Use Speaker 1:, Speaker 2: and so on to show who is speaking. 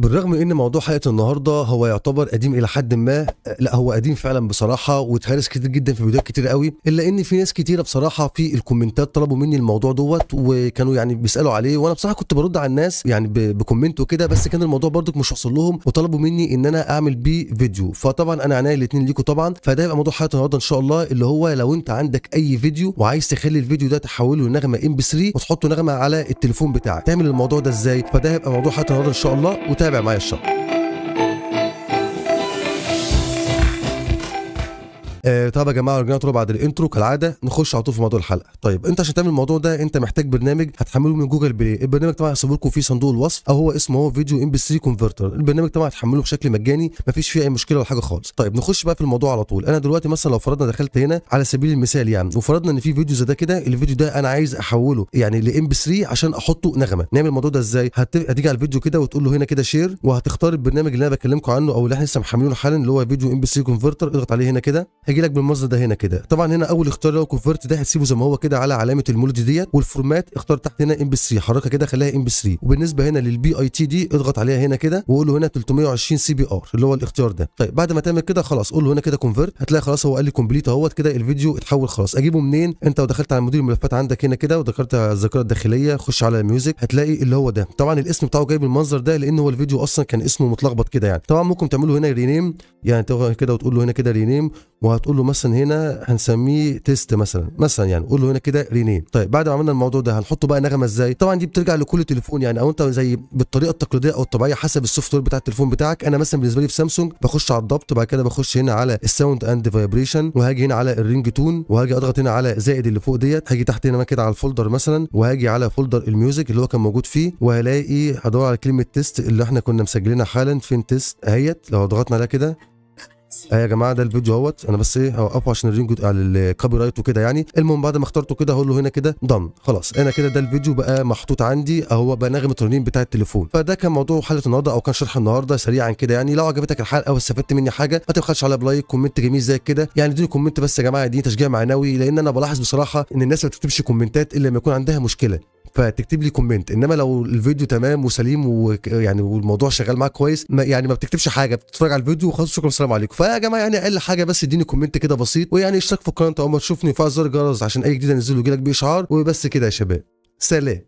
Speaker 1: بالرغم ان موضوع حلقه النهارده هو يعتبر قديم الى حد ما لا هو قديم فعلا بصراحه واتهرس كتير جدا في فيديوهات كتير قوي الا ان في ناس كتيره بصراحه في الكومنتات طلبوا مني الموضوع دوت وكانوا يعني بيسالوا عليه وانا بصراحه كنت برد على الناس يعني بكومنت وكده بس كان الموضوع برضك مش واصل لهم وطلبوا مني ان انا اعمل بيه فيديو فطبعا انا عناي الاثنين ليكم طبعا فده هيبقى موضوع حلقه النهارده ان شاء الله اللي هو لو انت عندك اي فيديو وعايز تخلي الفيديو ده تحوله لنغمه ام بي 3 وتحطه نغمه على التليفون بتاعك تعمل الموضوع ده ازاي فده هيبقى موضوع حلقه النهارده ان شاء الله وتعمل deve mai so. آه طب يا جماعه رجعنا بعد الانترو كالعاده نخش على طول في موضوع الحلقه طيب انت عشان تعمل الموضوع ده انت محتاج برنامج هتحمله من جوجل بلاي البرنامج طبعا هسيبه لكم في صندوق الوصف او هو اسمه هو فيديو ام بي 3 كونفرتر البرنامج طبعا هتحمله بشكل مجاني مفيش فيه اي مشكله ولا حاجه خالص طيب نخش بقى في الموضوع على طول انا دلوقتي مثلا لو فرضنا دخلت هنا على سبيل المثال يعني وفرضنا ان في فيديو زي ده كده الفيديو ده انا عايز احوله يعني لام بي 3 عشان احطه نغمه نعمل الموضوع ده ازاي هتيجي على الفيديو كده وتقول له هنا كده شير وهتختار البرنامج اللي انا بكلمكم عنه او اللي احنا لسه محملينه حالا اللي هو فيديو ام بي 3 كونفرتر اضغط عليه هنا كده هيجي لك بالمصدر ده هنا كده طبعا هنا اول اختيار لو كونفرت ده هتسيبه زي ما هو كده على علامه المولد ديت والفورمات اختار تحت هنا ام بي 3 حركها كده خليها ام بي 3 وبالنسبه هنا للبي اي تي دي اضغط عليها هنا كده وقول له هنا 320 سي بي ار اللي هو الاختيار ده طيب بعد ما تعمل كده خلاص قول له هنا كده كونفرت هتلاقي خلاص هو قال لي كومبليت اهوت كده الفيديو اتحول خلاص اجيبه منين انت ودخلت على مدير الملفات عندك هنا كده وذكرت الذاكره الداخليه خش على الميوزك هتلاقي اللي هو ده طبعا الاسم بتاعه جاي بالمنظر ده لان هو الفيديو اصلا كان اسمه متلخبط كده يعني طبعا ممكن تعمله هنا رينيم يعني كده وتقول له هنا كده رينيم هتقول له مثلا هنا هنسميه تيست مثلا مثلا يعني قول له هنا كده رينيم طيب بعد ما عملنا الموضوع ده هنحطه بقى نغمه ازاي طبعا دي بترجع لكل تليفون يعني او انت زي بالطريقه التقليديه او الطبيعيه حسب السوفت وير بتاع التليفون بتاعك انا مثلا بالنسبه لي في سامسونج بخش على الضبط بعد كده بخش هنا على الساوند اند فايبريشن وهاجي هنا على الرينج تون وهاجي اضغط هنا على زائد اللي فوق ديت هاجي تحت هنا كده على الفولدر مثلا وهاجي على فولدر الميوزك اللي هو كان موجود فيه وهلاقي هدور على كلمه تيست اللي احنا كنا مسجلينها حالا فين تيست اهيت لو ضغطنا عليها كده إيه يا جماعه ده الفيديو اهوت انا بس ايه هوقفه عشان الرينج على الكوبي رايت وكده يعني المهم بعد ما اخترته كده هقول له هنا كده ضم خلاص انا كده ده الفيديو بقى محطوط عندي اهو بقى نغمه الرنين بتاع التليفون فده كان موضوع حلقه النهارده او كان شرح النهارده سريعا كده يعني لو عجبتك الحلقه او استفدت مني حاجه ما تبخلش على بلايك كومنت جميل زي كده يعني اديني كومنت بس يا جماعه اديني تشجيع معنوي لان انا بلاحظ بصراحه ان الناس ما بتكتبش كومنتات الا لما يكون عندها مشكله فتكتب لي كومنت انما لو الفيديو تمام وسليم ويعني والموضوع شغال معاك كويس ما يعني ما بتكتبش حاجه بتتفرج على الفيديو وخلاص شكرا السلام عليكم فيا جماعه يعني اقل حاجه بس اديني كومنت كده بسيط ويعني اشترك في القناه اول ما تشوفني وفعل زر الجرس عشان اي جديد انزله يجيلك باشعار وبس كده يا شباب سلام